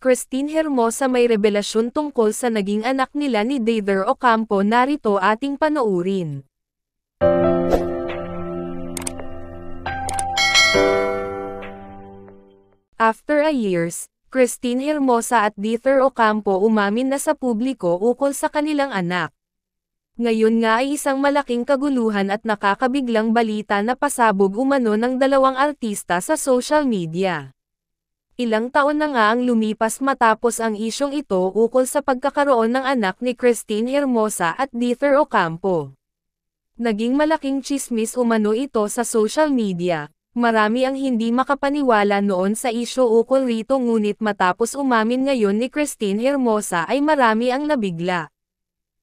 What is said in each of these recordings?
Christine Hermosa may revelasyon tungkol sa naging anak nila ni Dader Ocampo narito ating panoorin. After a years, Christine Hermosa at Dither Ocampo umamin na sa publiko ukol sa kanilang anak. Ngayon nga ay isang malaking kaguluhan at nakakabiglang balita na pasabog umano ng dalawang artista sa social media. Ilang taon na nga ang lumipas matapos ang isyong ito ukol sa pagkakaroon ng anak ni Christine Hermosa at Dieter Ocampo. Naging malaking chismis umano ito sa social media. Marami ang hindi makapaniwala noon sa isyo ukol rito ngunit matapos umamin ngayon ni Christine Hermosa ay marami ang nabigla.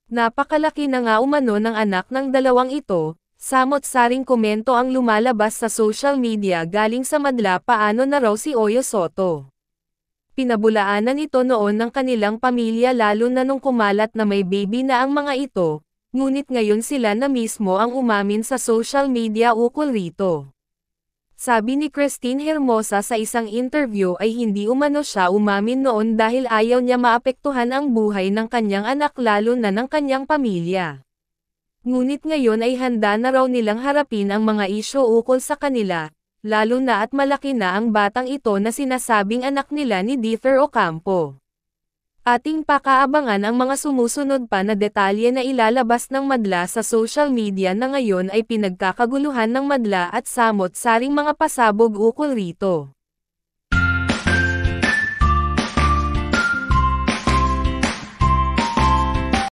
Napakalaki na nga umano ng anak ng dalawang ito, Samot-saring komento ang lumalabas sa social media galing sa madla paano na raw si Oyo Soto. Pinabulaanan ito noon ng kanilang pamilya lalo na nung kumalat na may baby na ang mga ito, ngunit ngayon sila na mismo ang umamin sa social media ukol rito. Sabi ni Christine Hermosa sa isang interview ay hindi umano siya umamin noon dahil ayaw niya maapektuhan ang buhay ng kanyang anak lalo na ng kanyang pamilya. Ngunit ngayon ay handa na raw nilang harapin ang mga isyo ukol sa kanila, lalo na at malaki na ang batang ito na sinasabing anak nila ni Dither Ocampo. Ating pakaabangan ang mga sumusunod pa na detalye na ilalabas ng madla sa social media na ngayon ay pinagkakaguluhan ng madla at samot saring mga pasabog ukol rito.